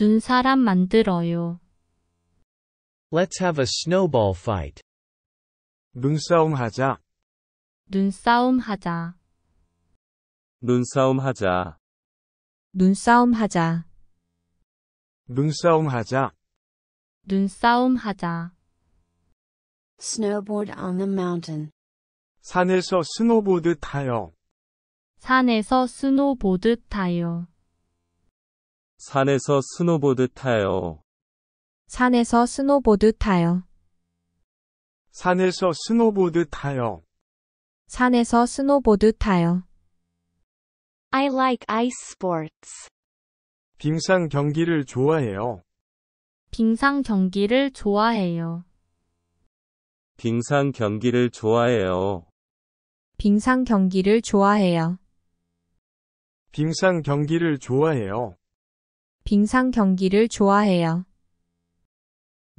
눈사람 만들어요. Let's have a snowball fight. 눈싸움 하자. 눈싸움 하자. 눈싸움 하자. 눈싸움 하자. 눈싸움 하자. 눈싸움 하자. Snowboard on the mountain. 산에서 스노보드 타요. 산에서 스노보드 타요. 산에서 스노보드 타요. 산에서 스노보드 타요. 산에서 스노보드 타요. 산에서 스노보드 타요. I like ice sports. 빙상 경기를 좋아해요. 빙상 경기를 좋아해요. 빙상 경기를 좋아해요. 빙상 경기를 좋아해요. 빙상 경기를 좋아해요. 빙상 경기를 좋아해요.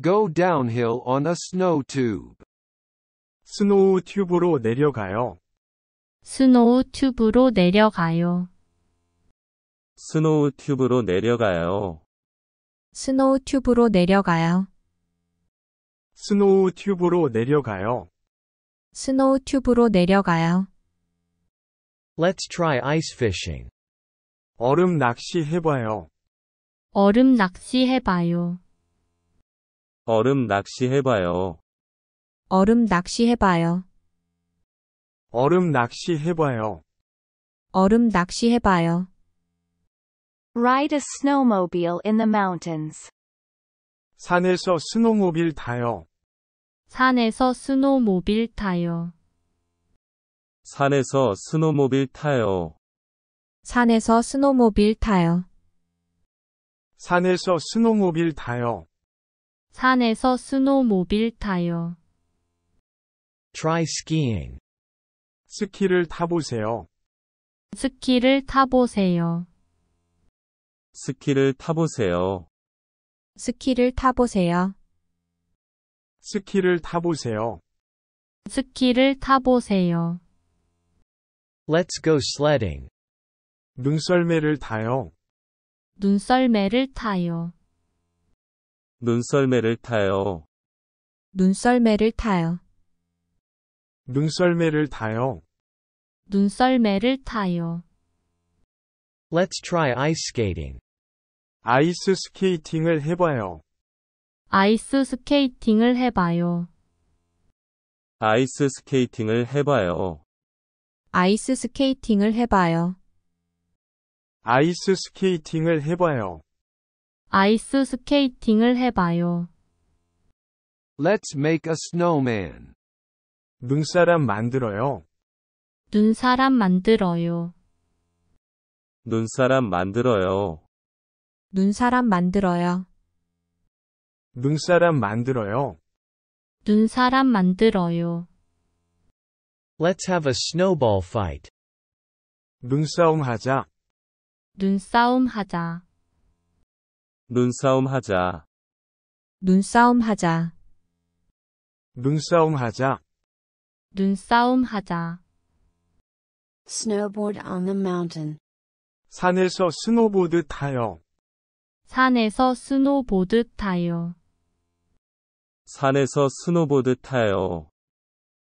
Go downhill on a snow tube. 스노우 튜브로 내려가요. 스노우 튜브로 내려가요. 스노우 튜브로 내려가요. 스노우 튜브로 내려가요. 스노우 튜브로 내려가요. 스노우 튜브로 내려가요. Let's try ice fishing. 얼음 낚시 해봐요. 얼음 낚시 해봐요. 얼음 낚시 해봐요. 얼음 낚시 해봐요. 얼음 낚시 해봐요. 얼음 낚시 해봐요. Ride a snowmobile in the mountains. 산에서 스노모빌 타요. 산에서 스노모빌 타요. 산에서 스노모빌 타요. 산에서 스노모빌 타요. 산에서 스노모빌 타요. 산에서 스노모빌 타요. Try skiing. 스키를 타보세요. 스키를 타보세요. 스키를 타보세요. 스키를 타보세요. 스키를 타보세요. 스키를 타보세요. Let's go sledding. 눈썰매를 타요. 눈썰매를 타요. 눈썰매를 타요. 눈썰매를 타요. 눈썰매를 타요. 눈썰매를 타요. Let's try ice skating. 아이스 스케이팅을 해봐요. 아이스 스케이팅을 해봐요. 아이스 스케이팅을 해봐요. 아이스 스케이팅을 해봐요. 아이스 스케이팅을 해봐요. 아이스 스케이팅을 해봐요. Let's make a snowman. 눈사람 만들어요. 눈사람 만들어요. 눈사람 만들어요. 눈사람 만들어요. 눈사람 만들어요. 눈사람 만들어요. Let's have a snowball fight. 눈싸움 하자. 눈싸움 하자. 눈싸움 하자. 눈싸움 하자. 눈싸움 하자. 눈싸움 하자. Snowboard on the mountain. 산에서 스노보드 타요. 산에서 스노보드 타요. 산에서 스노보드 타요.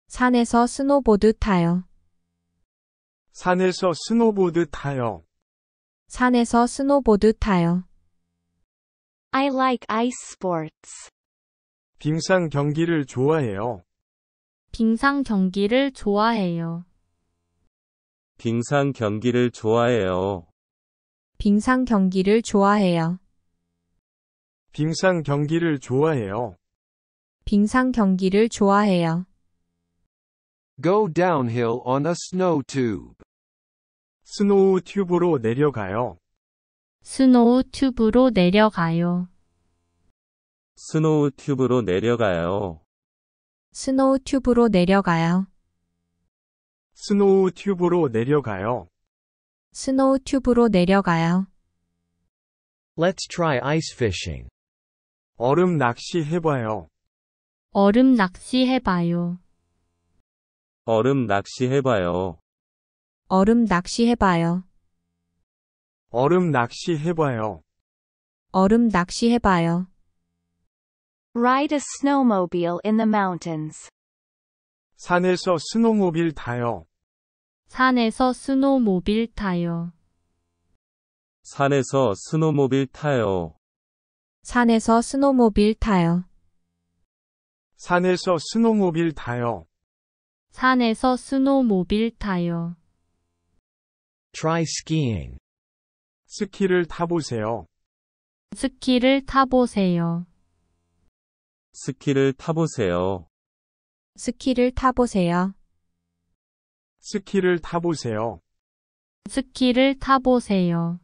산에서 스노보드 타요. 산에서 스노보드 타요. 산에서 스노보드 타요. I like ice sports. 빙상 경기를 좋아해요. 빙상 경기를 좋아해요. 빙상 경기를 좋아해요. 빙상 경기를 좋아해요. 빙상 경기를 좋아해요. 빙상 경기를 좋아해요. Go downhill on a snow tube. 스노우 튜브로 내려가요. 스노우 튜브로 내려가요. 스노우 튜브로 내려가요. 스노우 튜브로 내려가요. 스노우 튜브로 내려가요. 스노우 튜브로 내려가요. Let's try ice fishing. 얼음 낚시 해봐요. 얼음 낚시 해봐요. 얼음 낚시 해봐요. 얼음 낚시 해봐요. 얼음 낚시 해봐요. 얼음 낚시 해봐요. Ride a snowmobile in the mountains. 산에서 스노모빌 타요. 산에서 스노모빌 타요. 산에서 스노모빌 타요. 산에서 스노모빌 타요. 산에서 스노모빌 타요. 산에서 스노모빌 타요. Try skiing. 스키를 타보세요. 스키를 타보세요. 스키를 타보세요. 스키를 타보세요. 스키를 타보세요. 스키를 타보세요.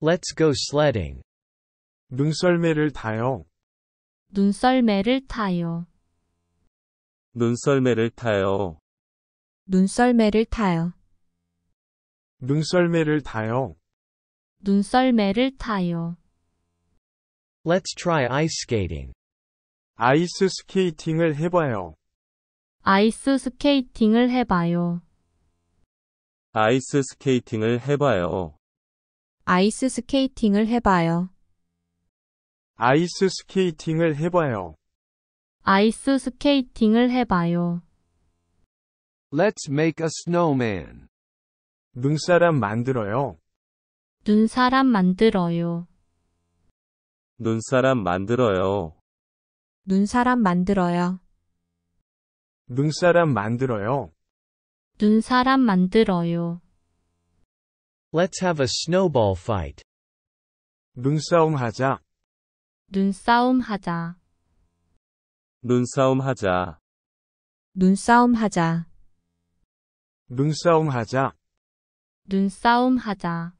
Let's go sledding. 눈썰매를 타요. 눈썰매를 타요. 눈썰매를 타요. 눈썰매를 타요. 눈썰매를 타요. 눈썰매를 타요. Let's try ice skating. 아이스 스케이팅을 해봐요. 아이스 스케이팅을 해봐요. 아이스 스케이팅을 해봐요. 아이스 스케이팅을 해봐요. 아이스 스케이팅을 해봐요. 아이스 스케이팅을 해봐요. Let's make a snowman. 눈사람 만들어요. 눈사람 만들어요. 눈사람 만들어요. 눈사람 만들어요. 눈사람 만들어요. 눈사람 만들어요. Let's have a snowball fight. 눈싸움 하자. 눈싸움 하자. 눈싸움 하자. 눈싸움 하자. 눈싸움 하자. 눈싸움 하자.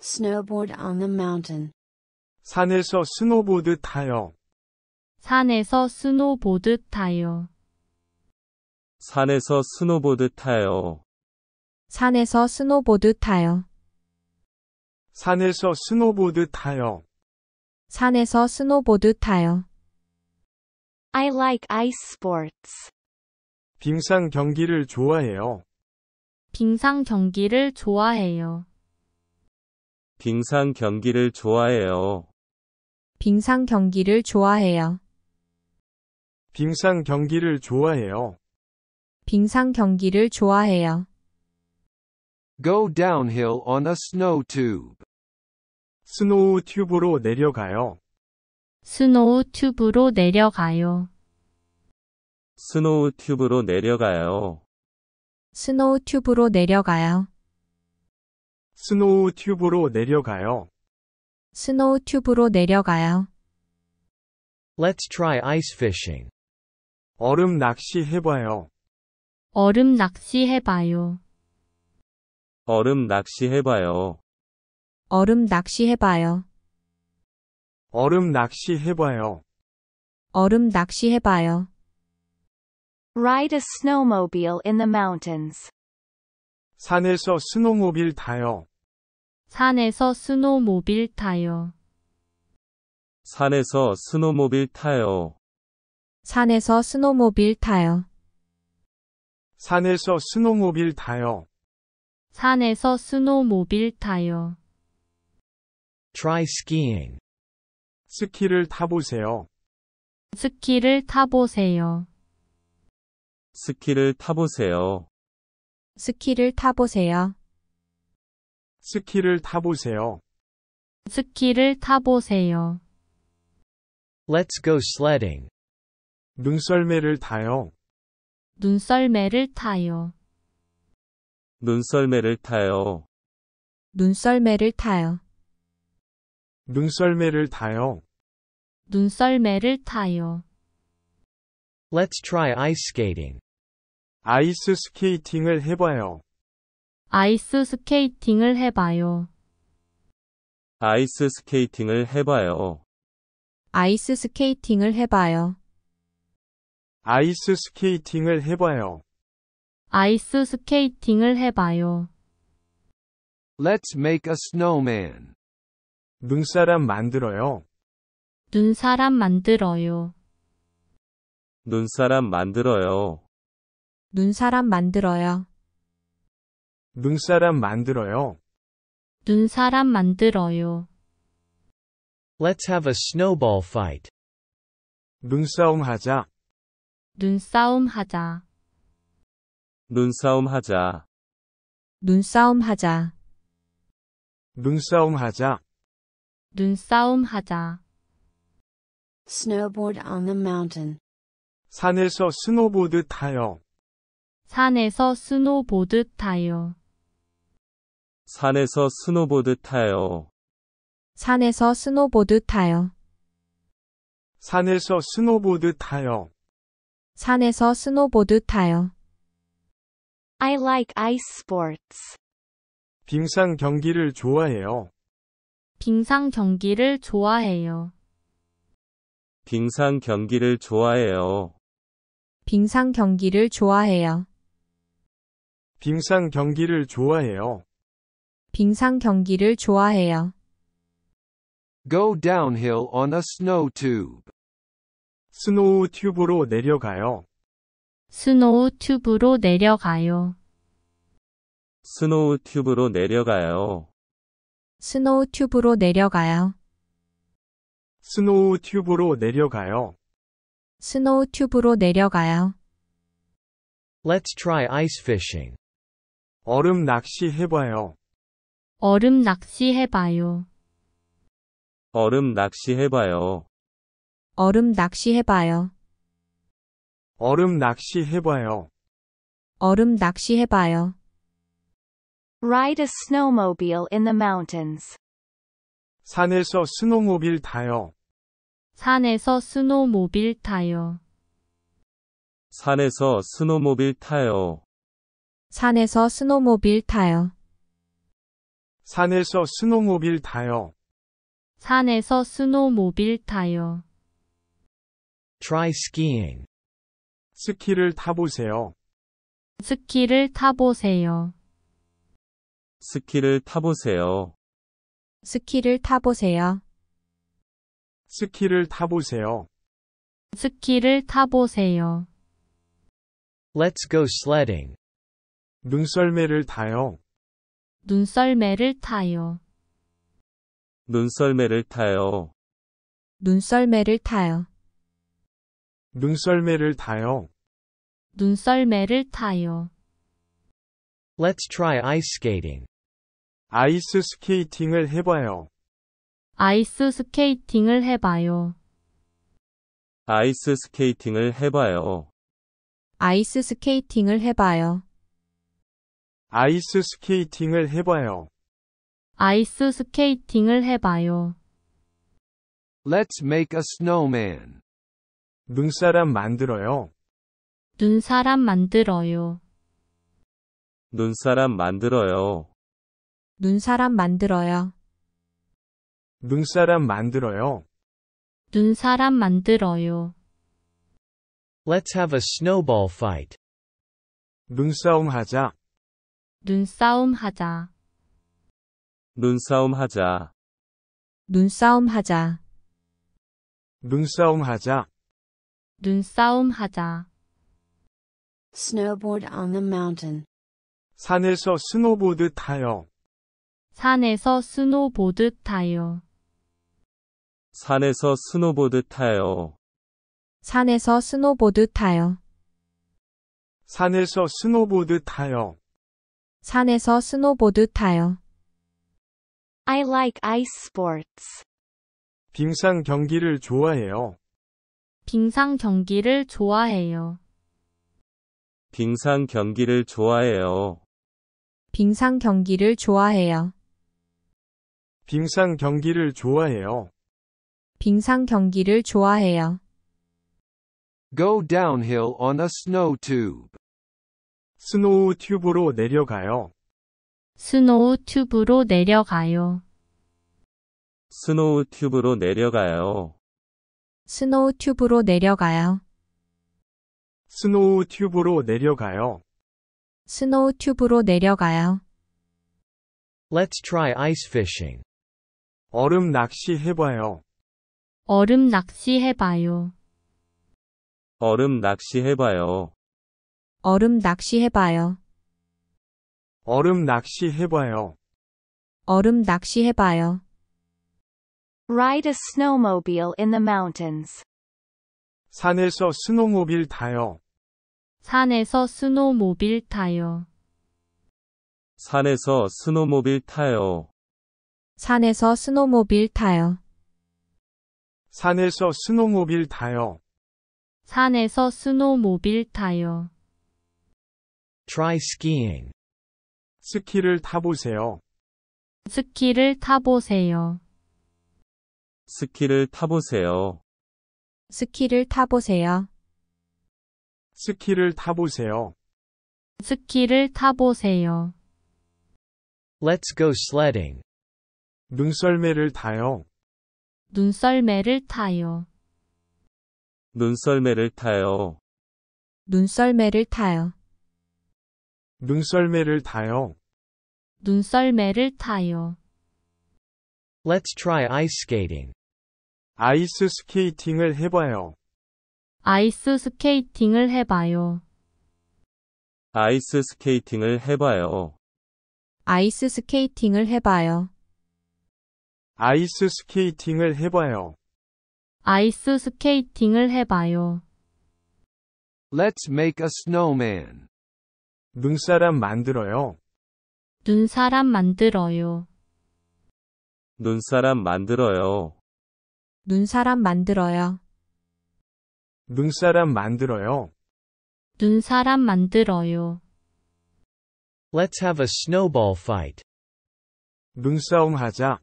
Snowboard on the mountain. 산에서 스노보드 타요. 산에서 스노보드 타요. 산에서 스노보드 타요. 산에서 스노보드 타요. 산에서 스노보드 타요. 산에서 스노보드 타요. I like ice sports. 빙상 경기를 좋아해요. 빙상 경기를 좋아해요. 빙상 경기를 좋아해요. 빙상 경기를 좋아해요. 빙상 경기를 좋아해요. 빙상 경기를 좋아해요. Go downhill on a snow tube. 스노우 튜브로 내려가요. 스노우 튜브로 내려가요. 스노우 튜브로 내려가요. 스노우 튜브로 내려가요. 스노우 튜브로 내려가요. 스노우 튜브로 내려가요. Let's try ice fishing. 얼음 낚시 해봐요. 얼음 낚시 해봐요. 얼음 낚시 해봐요. 얼음 낚시 해봐요. 얼음 낚시 해봐요. 얼음 낚시 해봐요. Ride a snowmobile in the mountains. 산에서 스노모빌 타요. 산에서 스노모빌 타요. 산에서 스노모빌 타요. 산에서 스노모빌 타요. 산에서 스노모빌 타요. 산에서 스노모빌 타요. Try skiing. 스키를 타보세요. 스키를 타보세요. 스키를 타보세요. 스키를 타보세요. 스키를 타보세요. 스키를 타보세요. Let's go sledding. 눈썰매를 타요. 눈썰매를 타요. 눈썰매를 타요. 눈썰매를 타요. 눈썰매를 타요. 눈썰매를 타요. Let's try ice skating. 아이스 스케이팅을 해봐요. 아이스 스케이팅을 해봐요. 아이스 스케이팅을 해봐요. 아이스 스케이팅을 해봐요. 아이스 스케이팅을 해봐요. 아이스 스케이팅을 해봐요. Let's make a snowman. 눈사람 만들어요. 눈사람 만들어요. 눈사람 만들어요. 눈사람 만들어요. 눈사람 만들어요. 눈사람 만들어요. Let's have a snowball fight. 눈싸움 하자. 눈싸움 하자. 눈싸움 하자. 눈싸움 하자. 눈싸움 하자. 눈싸움 하자. Snowboard on the mountain. 산에서 스노보드 타요. 산에서 스노보드 타요. 산에서 스노보드 타요. 산에서 스노보드 타요. 산에서 스노보드 타요. 산에서 스노보드 타요. I like ice sports. 빙상 경기를 좋아해요. 빙상 경기를 좋아해요. 빙상 경기를 좋아해요. 빙상 경기를 좋아해요. 빙상 경기를 좋아해요. 빙상 경기를 좋아해요. Go downhill on a snow tube. 스노우 튜브로 내려가요. 스노우 튜브로 내려가요. 스노우 튜브로 내려가요. 스노우 튜브로 내려가요. 스노우 튜브로 내려가요. 스노우 튜브로 내려가요. Let's try ice fishing. 얼음 낚시 해봐요. 얼음 낚시 해봐요. 얼음 낚시 해봐요. 얼음 낚시 해봐요. 얼음 낚시 해봐요. 얼음 낚시 해봐요. Ride a snowmobile in the mountains. 산에서 스노모빌 타요. 산에서 스노모빌 타요. 산에서 스노모빌 타요. 산에서 스노모빌 타요. 산에서 스노모빌 타요. 산에서 스노모빌 타요. Try skiing. 스키를 타보세요. 스키를 타보세요. 스키를 타보세요. 스키를 타보세요. 스키를 타보세요. 스키를 타보세요. Let's go sledding. 눈썰매를 타요. 눈썰매를 타요. 눈썰매를 타요. 눈썰매를 타요. 눈썰매를 타요. 눈썰매를 타요. Let's try ice skating. 아이스 스케이팅을 해봐요. 아이스 스케이팅을 해봐요. 아이스 스케이팅을 해봐요. 아이스 스케이팅을 해봐요. 아이스 스케이팅을 해봐요. 아이스 스케이팅을 해봐요. Let's make a snowman. 눈사람 만들어요. 눈사람 만들어요. 눈사람 만들어요. 눈사람 만들어요. 눈사람 만들어요. 눈사람 만들어요. Let's have a snowball fight. 눈싸움 하자. 눈싸움 하자. 눈싸움 하자. 눈싸움 하자. 눈싸움 하자. 눈싸움 하자. Snowboard on the mountain. 산에서 스노보드 타요. 산에서 스노보드 타요. 산에서 스노보드 타요. 산에서 스노보드 타요. 산에서 스노보드 타요. 산에서 스노보드 타요. I like ice sports. 빙상 경기를 좋아해요. 빙상 경기를 좋아해요. 빙상 경기를 좋아해요. 빙상 경기를 좋아해요. 빙상 경기를 좋아해요. 빙상 경기를 좋아해요. Go downhill on a snow tube. 스노우 튜브로 내려가요. 스노우 튜브로 내려가요. 스노우 튜브로 내려가요. 스노우 튜브로 내려가요. 스노우 튜브로 내려가요. 스노우 튜브로 내려가요. Let's try ice fishing. 얼음 낚시 해봐요. 얼음 낚시 해봐요. 얼음 낚시 해봐요. 얼음 낚시 해봐요. 얼음 낚시 해봐요. 얼음 낚시 해봐요. Ride a snowmobile in the mountains. 산에서 스노모빌 타요. 산에서 스노모빌 타요. 산에서 스노모빌 타요. 산에서 스노모빌 타요. 산에서 스노모빌 타요. 산에서 스노모빌 타요. Try skiing. 스키를 타보세요. 스키를 타보세요. 스키를 타보세요. 스키를 타보세요. 스키를 타보세요. 스키를 타보세요. Let's go sledding. 눈썰매를 타요. 눈썰매를 타요. 눈썰매를 타요. 눈썰매를 타요. 눈썰매를 타요. 눈썰매를 타요. Let's try ice skating. 아이스 스케이팅을 해봐요. 아이스 스케이팅을 해봐요. 아이스 스케이팅을 해봐요. 아이스 스케이팅을 해봐요. 아이스 스케이팅을 해봐요. 아이스 스케이팅을 해봐요. Let's make a snowman. 눈사람 만들어요. 눈사람 만들어요. 눈사람 만들어요. 눈사람 만들어요. 눈사람 만들어요. 눈사람 만들어요. Let's have a snowball fight. 눈싸움 하자.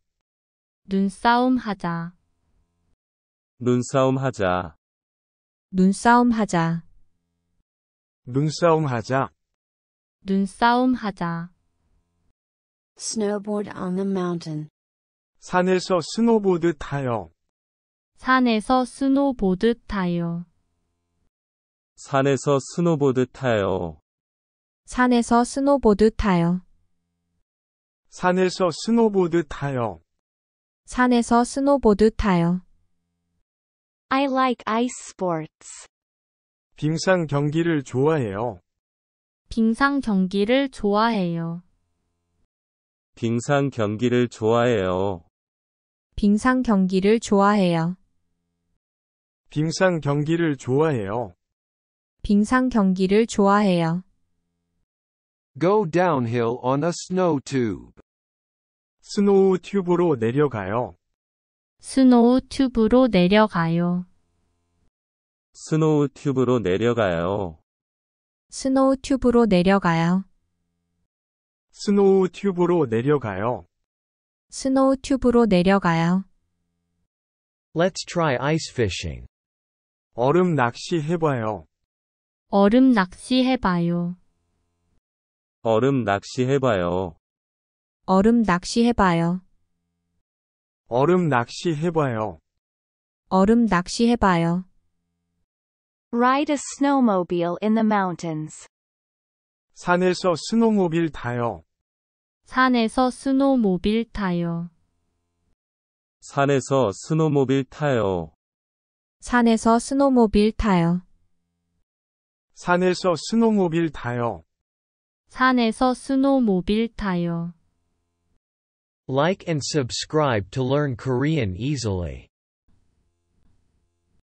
눈싸움 하자. 눈싸움 하자. 눈싸움 하자. 눈싸움 하자. 눈싸움 하자. Snowboard on the mountain. 산에서 스노보드 타요. 산에서 스노보드 타요. 산에서 스노보드 타요. 산에서 스노보드 타요. 산에서 스노보드 타요. 산에서 스노보드 타요. I like ice sports. 빙상 경기를 좋아해요. 빙상 경기를 좋아해요. 빙상 경기를 좋아해요. 빙상 경기를 좋아해요. 빙상 경기를 좋아해요. 빙상 경기를 좋아해요. Go downhill on a snow tube. 스노우 튜브로 내려가요. 스노우 튜브로 내려가요. 스노우 튜브로 내려가요. 스노우 튜브로 내려가요. 스노우 튜브로 내려가요. 스노우 튜브로 내려가요. Let's try ice fishing. 얼음 낚시 해봐요. 얼음 낚시 해봐요. 얼음 낚시 해봐요. 얼음 낚시 해봐요. 얼음 낚시 해봐요. 얼음 낚시 해봐요. Ride a snowmobile in the mountains. 산에서 스노모빌 타요. 산에서 스노모빌 타요. 산에서 스노모빌 타요. 산에서 스노모빌 타요. 산에서 스노모빌 타요. 산에서 스노모빌 타요. Like and subscribe to learn Korean easily.